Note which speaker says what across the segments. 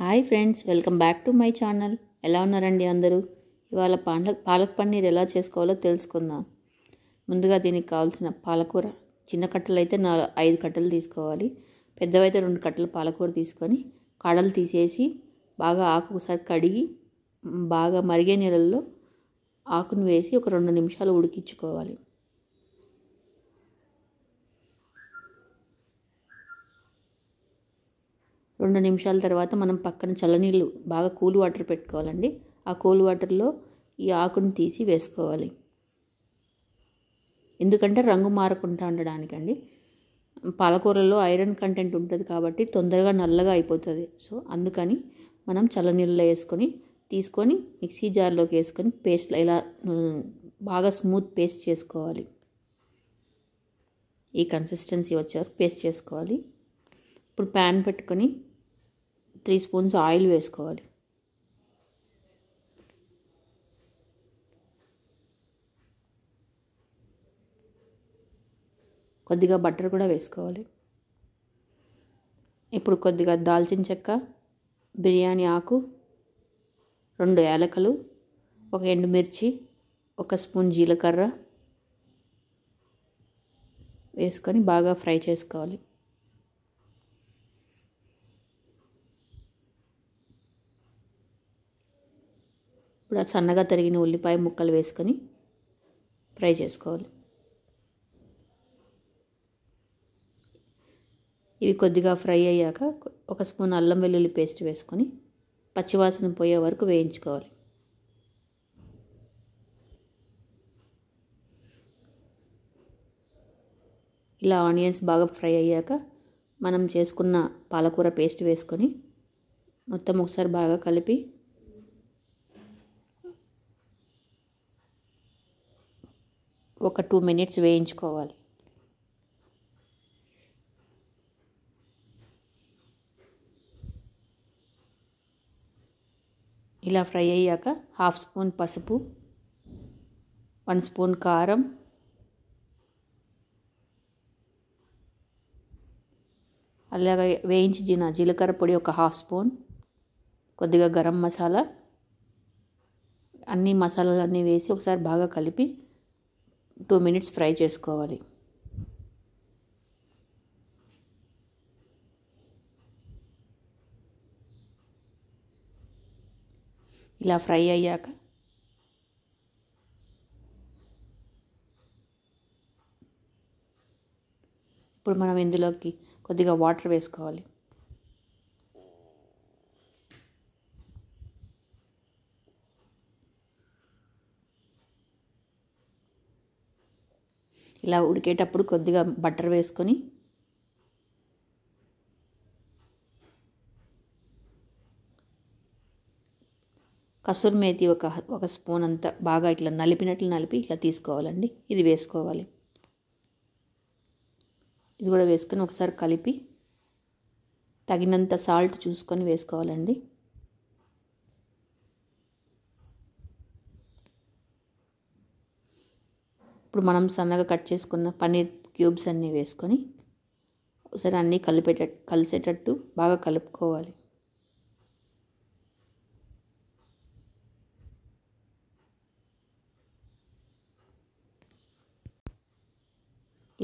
Speaker 1: hi friends welcome back to my channel ఎలా ఉన్నారండి అందరూ ఇవాళ పాల పాలక్ పన్నీర్ ఎలా చేసుకోవాలో తెలుసుకుందాం ముందుగా దీనికి కావాల్సిన పాలకూర చిన్న కట్టలు అయితే నా ఐదు కట్టలు తీసుకోవాలి పెద్దవైతే రెండు కట్టలు పాలకూర తీసుకొని కాడలు తీసేసి బాగా ఆకు ఒకసారి కడిగి బాగా మరిగే నీళ్ళల్లో ఆకును వేసి ఒక రెండు నిమిషాలు ఉడికించుకోవాలి రెండు నిమిషాల తర్వాత మనం పక్కన చల్లనీళ్ళు బాగా కూల్ వాటర్ పెట్టుకోవాలండి ఆ కూల్ వాటర్లో ఈ ఆకును తీసి వేసుకోవాలి ఎందుకంటే రంగు మారకుండా ఉండడానికండి పాలకూరలో ఐరన్ కంటెంట్ ఉంటుంది కాబట్టి తొందరగా నల్లగా అయిపోతుంది సో అందుకని మనం చల్లనీళ్ళలో వేసుకొని తీసుకొని మిక్సీ జార్లోకి వేసుకొని పేస్ట్ ఇలా బాగా స్మూత్ పేస్ట్ చేసుకోవాలి ఈ కన్సిస్టెన్సీ వరకు పేస్ట్ చేసుకోవాలి ఇప్పుడు ప్యాన్ పెట్టుకొని త్రీ స్పూన్స్ ఆయిల్ వేసుకోవాలి కొద్దిగా బటర్ కూడా వేసుకోవాలి ఇప్పుడు కొద్దిగా దాల్చిన చెక్క బిర్యానీ ఆకు రెండు యాలకలు ఒక ఎండుమిర్చి ఒక స్పూన్ జీలకర్ర వేసుకొని బాగా ఫ్రై చేసుకోవాలి ఇప్పుడు సన్నగా తరిగిన ఉల్లిపాయ ముక్కలు వేసుకొని ఫ్రై చేసుకోవాలి ఇవి కొద్దిగా ఫ్రై అయ్యాక ఒక స్పూన్ అల్లం వెల్లుల్లి పేస్ట్ వేసుకొని పచ్చివాసన పోయే వరకు వేయించుకోవాలి ఇలా ఆనియన్స్ బాగా ఫ్రై అయ్యాక మనం చేసుకున్న పాలకూర పేస్ట్ వేసుకొని మొత్తం ఒకసారి బాగా కలిపి ఒక టూ మినిట్స్ వేయించుకోవాలి ఇలా ఫ్రై అయ్యాక హాఫ్ స్పూన్ పసుపు వన్ స్పూన్ కారం అలాగే వేయించిన జీలకర్ర పొడి ఒక హాఫ్ స్పూన్ కొద్దిగా గరం మసాలా అన్ని మసాలాలన్నీ వేసి ఒకసారి బాగా కలిపి టూ మినిట్స్ ఫ్రై చేసుకోవాలి ఇలా ఫ్రై అయ్యాక ఇప్పుడు మనం ఇందులోకి కొద్దిగా వాటర్ వేసుకోవాలి ఇలా ఉడికేటప్పుడు కొద్దిగా బటర్ వేసుకొని కసూరి మేతి ఒక ఒక స్పూన్ అంతా బాగా ఇట్లా నలిపినట్లు నలిపి ఇట్లా తీసుకోవాలండి ఇది వేసుకోవాలి ఇది కూడా వేసుకొని ఒకసారి కలిపి తగినంత సాల్ట్ చూసుకొని వేసుకోవాలండి ఇప్పుడు మనం సన్నగా కట్ చేసుకున్న పన్నీర్ క్యూబ్స్ అన్నీ వేసుకొని ఒకసారి అన్నీ కలిపేట కలిసేటట్టు బాగా కలుపుకోవాలి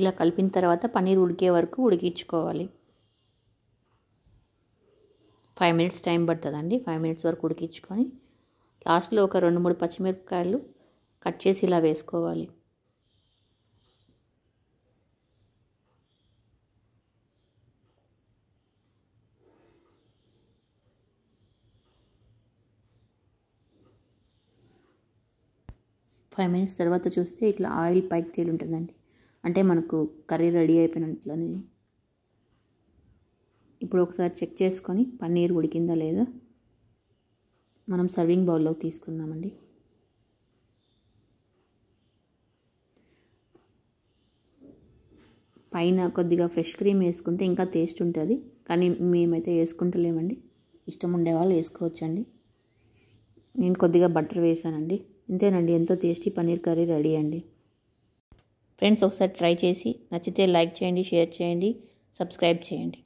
Speaker 1: ఇలా కలిపిన తర్వాత పన్నీర్ ఉడికే వరకు ఉడికించుకోవాలి ఫైవ్ మినిట్స్ టైం పడుతుందండి ఫైవ్ మినిట్స్ వరకు ఉడికించుకొని లాస్ట్లో ఒక రెండు మూడు పచ్చిమిరపకాయలు కట్ చేసి ఇలా వేసుకోవాలి ఫైవ్ మినిట్స్ తర్వాత చూస్తే ఇట్లా ఆయిల్ పైకి తేలి ఉంటుందండి అంటే మనకు కర్రీ రెడీ అయిపోయినట్లని ఇప్పుడు ఒకసారి చెక్ చేసుకొని పన్నీర్ ఉడికిందా లేదా మనం సర్వింగ్ బౌల్లోకి తీసుకుందామండి పైన కొద్దిగా ఫ్రెష్ క్రీమ్ వేసుకుంటే ఇంకా టేస్ట్ ఉంటుంది కానీ మేమైతే వేసుకుంటలేమండి ఇష్టం ఉండేవాళ్ళు వేసుకోవచ్చండి నేను కొద్దిగా బటర్ వేసానండి ఇంతేనండి ఎంతో టేస్టీ పన్నీర్ కర్రీ రెడీ అండి ఫ్రెండ్స్ ఒకసారి ట్రై చేసి నచ్చితే లైక్ చేయండి షేర్ చేయండి సబ్స్క్రైబ్ చేయండి